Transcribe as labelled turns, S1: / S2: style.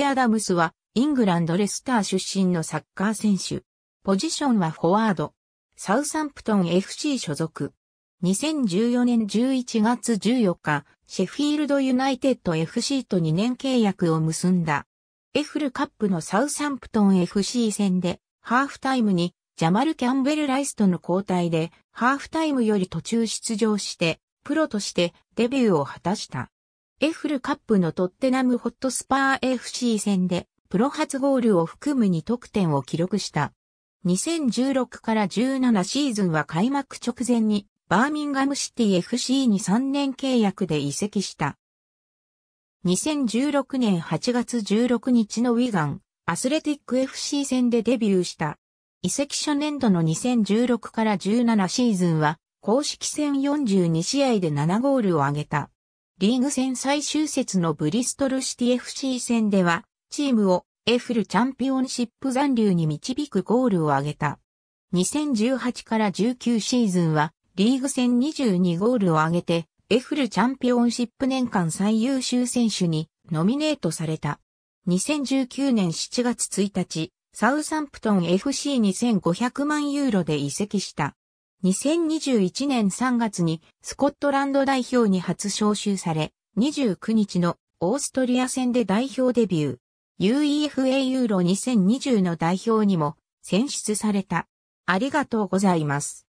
S1: ケアダムスは、イングランドレスター出身のサッカー選手。
S2: ポジションはフォワード。サウサンプトン FC 所属。2014年11月14日、シェフィールドユナイテッド FC と2年契約を結んだ。エフルカップのサウサンプトン FC 戦で、ハーフタイムにジャマル・キャンベル・ライスとの交代で、ハーフタイムより途中出場して、プロとしてデビューを果たした。エフルカップのトッテナムホットスパー FC 戦で、プロ初ゴールを含む2得点を記録した。2016から17シーズンは開幕直前に、バーミンガムシティ FC に3年契約で移籍した。2016年8月16日のウィガン、アスレティック FC 戦でデビューした。移籍初年度の2016から17シーズンは、公式戦42試合で7ゴールを挙げた。リーグ戦最終節のブリストルシティ FC 戦では、チームをエフルチャンピオンシップ残留に導くゴールを挙げた。2018から19シーズンは、リーグ戦22ゴールを挙げて、エフルチャンピオンシップ年間最優秀選手にノミネートされた。2019年7月1日、サウサンプトン FC2500 万ユーロで移籍した。2021年3月にスコットランド代表に初招集され、29日のオーストリア戦で代表デビュー。UEFA ユーロ2020の代表にも選出さ
S1: れた。ありがとうございます。